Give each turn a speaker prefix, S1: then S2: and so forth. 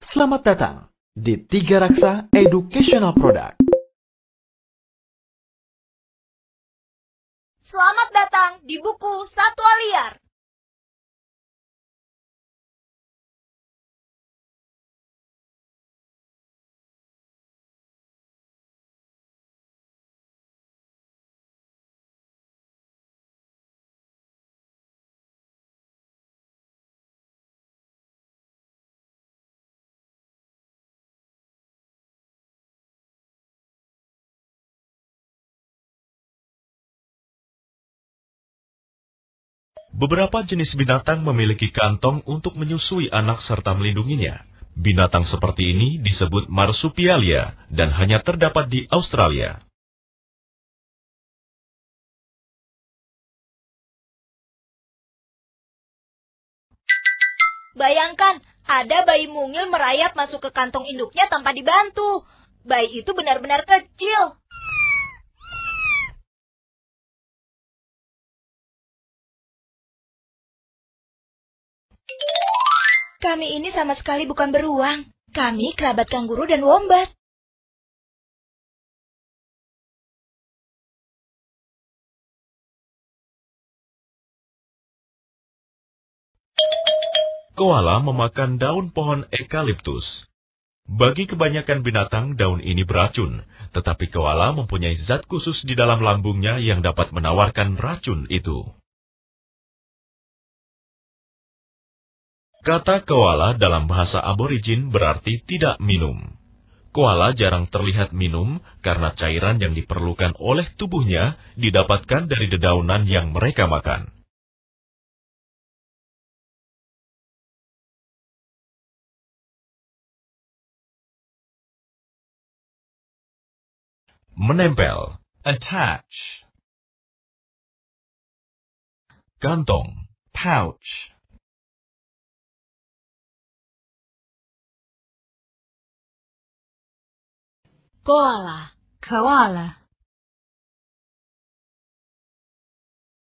S1: Selamat datang di Tiga Raksa Educational Product. Selamat datang di buku Satwa Liar.
S2: Beberapa jenis binatang memiliki kantong untuk menyusui anak serta melindunginya. Binatang seperti ini disebut marsupialia dan hanya terdapat di Australia.
S1: Bayangkan, ada bayi mungil merayap masuk ke kantong induknya tanpa dibantu. Bayi itu benar-benar kecil. Kami ini sama sekali bukan beruang. Kami kerabat kanguru dan wombat.
S2: Koala memakan daun pohon ekaliptus. Bagi kebanyakan binatang, daun ini beracun, tetapi koala mempunyai zat khusus di dalam lambungnya yang dapat menawarkan racun itu. Kata koala dalam bahasa aborigin berarti tidak minum. Koala jarang terlihat minum karena cairan yang diperlukan oleh tubuhnya didapatkan dari dedaunan yang mereka makan.
S1: Menempel Attach Kantong Pouch 过了，渴望了。